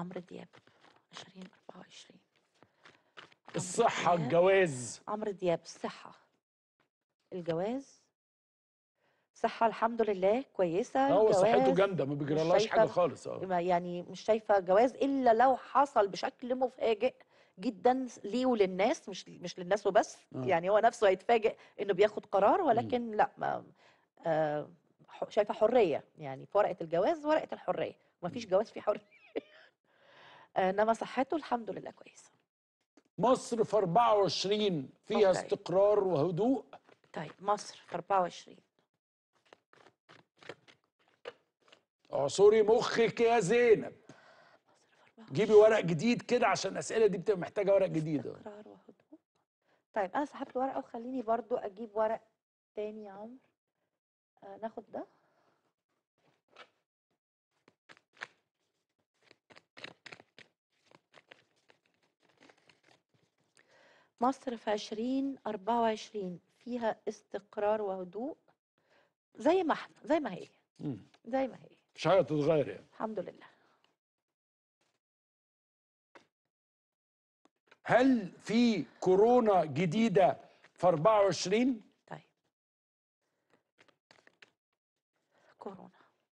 عمرو دياب 2024 الصحة الجواز عمرو دياب الصحة الجواز صحة الحمد لله كويسة اه، هو صحته جامدة ما بيجرالهاش حاجة خالص اه يعني مش شايفة جواز إلا لو حصل بشكل مفاجئ جدا ليه وللناس مش مش للناس وبس آه. يعني هو نفسه هيتفاجئ انه بياخد قرار ولكن م. لا ما آه شايفه حريه يعني في ورقه الجواز ورقه الحريه فيش جواز فيه حريه آه، انما صحته الحمد لله كويسه مصر في 24 فيها أوكي. استقرار وهدوء طيب مصر في 24 اعصري آه، مخك يا زينب جيبي ورق جديد كده عشان الاسئله دي بتبقى محتاجه ورق جديد استقرار وهدوء طيب انا سحبت ورقه وخليني برضو اجيب ورق تاني يا عمرو آه ناخد ده مصر في عشرين أربعة وعشرين فيها استقرار وهدوء زي ما احنا زي ما هي زي ما هي مش حاجة تتغير يعني الحمد لله هل في كورونا جديدة في 24؟ طيب كورونا